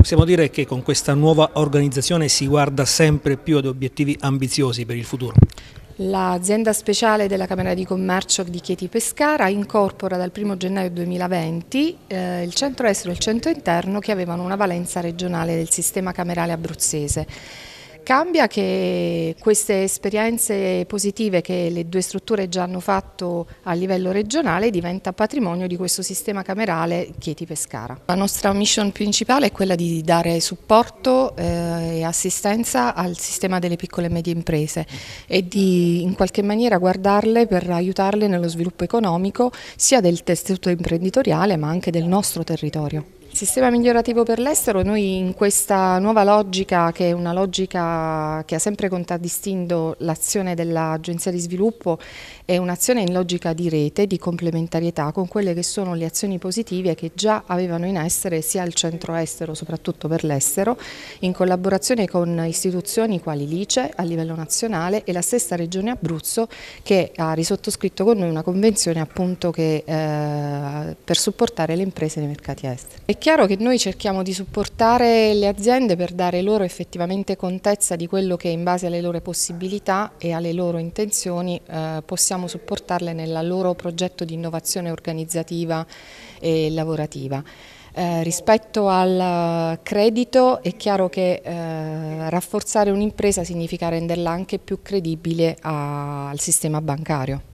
Possiamo dire che con questa nuova organizzazione si guarda sempre più ad obiettivi ambiziosi per il futuro? L'azienda speciale della Camera di Commercio di Chieti Pescara incorpora dal 1 gennaio 2020 eh, il centro estero e il centro interno che avevano una valenza regionale del sistema camerale abruzzese cambia che queste esperienze positive che le due strutture già hanno fatto a livello regionale diventa patrimonio di questo sistema camerale Chieti Pescara. La nostra mission principale è quella di dare supporto eh, e assistenza al sistema delle piccole e medie imprese e di in qualche maniera guardarle per aiutarle nello sviluppo economico sia del tessuto imprenditoriale ma anche del nostro territorio. Sistema migliorativo per l'estero, noi in questa nuova logica che è una logica che ha sempre contraddistinto l'azione dell'Agenzia di Sviluppo è un'azione in logica di rete, di complementarietà con quelle che sono le azioni positive che già avevano in essere sia il centro estero, soprattutto per l'estero, in collaborazione con istituzioni quali l'ICE a livello nazionale e la stessa Regione Abruzzo che ha risottoscritto con noi una convenzione appunto che, eh, per supportare le imprese nei mercati esteri chiaro che noi cerchiamo di supportare le aziende per dare loro effettivamente contezza di quello che in base alle loro possibilità e alle loro intenzioni eh, possiamo supportarle nel loro progetto di innovazione organizzativa e lavorativa. Eh, rispetto al credito è chiaro che eh, rafforzare un'impresa significa renderla anche più credibile a, al sistema bancario.